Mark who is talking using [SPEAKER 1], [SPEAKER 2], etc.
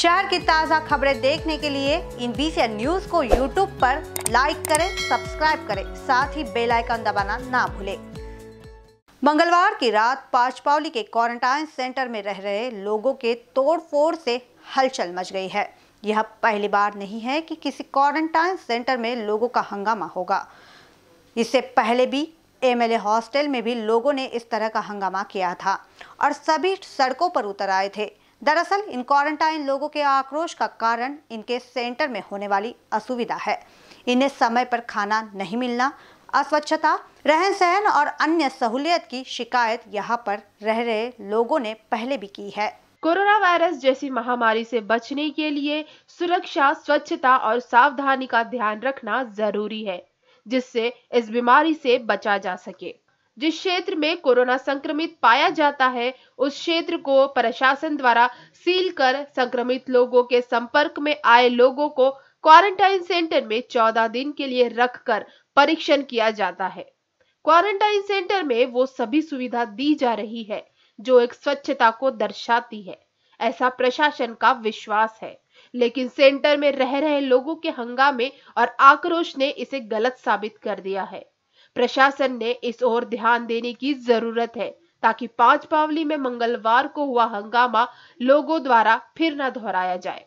[SPEAKER 1] शहर की ताज़ा खबरें देखने के लिए इन बीसी न्यूज को यूट्यूब पर लाइक करें सब्सक्राइब करें साथ ही बेल आइकन दबाना ना भूलें मंगलवार की रात पाचपावली के क्वारंटाइन सेंटर में रह रहे लोगों के तोड़फोड़ से हलचल मच गई है यह पहली बार नहीं है कि किसी क्वारंटाइन सेंटर में लोगों का हंगामा होगा इससे पहले भी एमएलए हॉस्टल में भी लोगों ने इस तरह का हंगामा किया था और सभी सड़कों पर उतर आए थे दरअसल इन क्वारंटाइन लोगों के आक्रोश का कारण इनके सेंटर में होने वाली असुविधा है इन्हें समय पर खाना नहीं मिलना अस्वच्छता रहन सहन और अन्य सहूलियत की शिकायत यहाँ पर रह रहे लोगों ने पहले भी की है कोरोना वायरस जैसी महामारी से
[SPEAKER 2] बचने के लिए सुरक्षा स्वच्छता और सावधानी का ध्यान रखना जरूरी है जिससे इस बीमारी से बचा जा सके जिस क्षेत्र में कोरोना संक्रमित पाया जाता है उस क्षेत्र को प्रशासन द्वारा सील कर संक्रमित लोगों के संपर्क में आए लोगों को क्वारंटाइन सेंटर में चौदह दिन के लिए रखकर परीक्षण किया जाता है क्वारंटाइन सेंटर में वो सभी सुविधा दी जा रही है जो एक स्वच्छता को दर्शाती है ऐसा प्रशासन का विश्वास है लेकिन सेंटर में रह रहे लोगों के हंगामे और आक्रोश ने इसे गलत साबित कर दिया है प्रशासन ने इस ओर ध्यान देने की जरूरत है ताकि पांच पावली में मंगलवार को हुआ हंगामा लोगों द्वारा फिर न दोहराया जाए